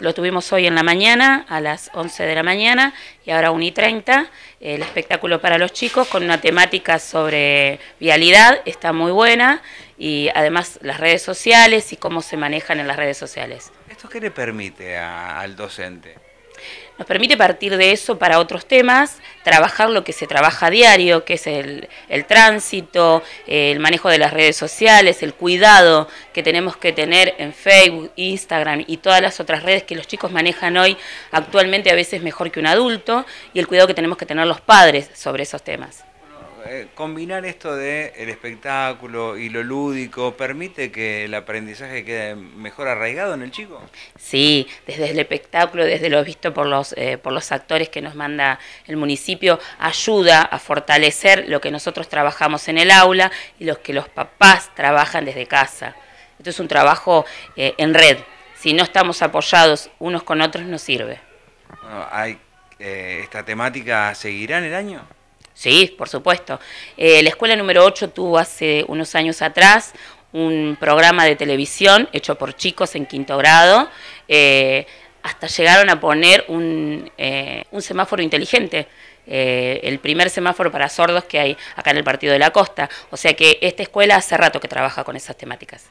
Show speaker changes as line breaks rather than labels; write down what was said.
Lo tuvimos hoy en la mañana, a las 11 de la mañana, y ahora 1 y 30, el espectáculo para los chicos con una temática sobre vialidad, está muy buena, y además las redes sociales y cómo se manejan en las redes sociales.
¿Esto qué le permite al docente?
Nos permite partir de eso para otros temas, trabajar lo que se trabaja a diario, que es el, tránsito, el manejo de las redes sociales, el cuidado que tenemos que tener en Facebook, Instagram y todas las otras redes que los chicos manejan hoy actualmente a veces mejor que un adulto y el cuidado que tenemos que tener los padres sobre esos temas.
Eh, combinar esto de el espectáculo y lo lúdico permite que el aprendizaje quede mejor arraigado en el chico.
Sí, desde el espectáculo, desde lo visto por los eh, por los actores que nos manda el municipio, ayuda a fortalecer lo que nosotros trabajamos en el aula y los que los papás trabajan desde casa. Esto es un trabajo eh, en red. Si no estamos apoyados unos con otros no sirve.
esta temática seguirá en el
año. Sí, por supuesto. Eh, la escuela número 8 tuvo hace unos años atrás un programa de televisión hecho por chicos en quinto grado. Eh, hasta llegaron a poner un, eh, semáforo inteligente. el primer semáforo para sordos que hay acá en el Partido de la Costa. O sea que esta escuela hace rato que trabaja con esas temáticas.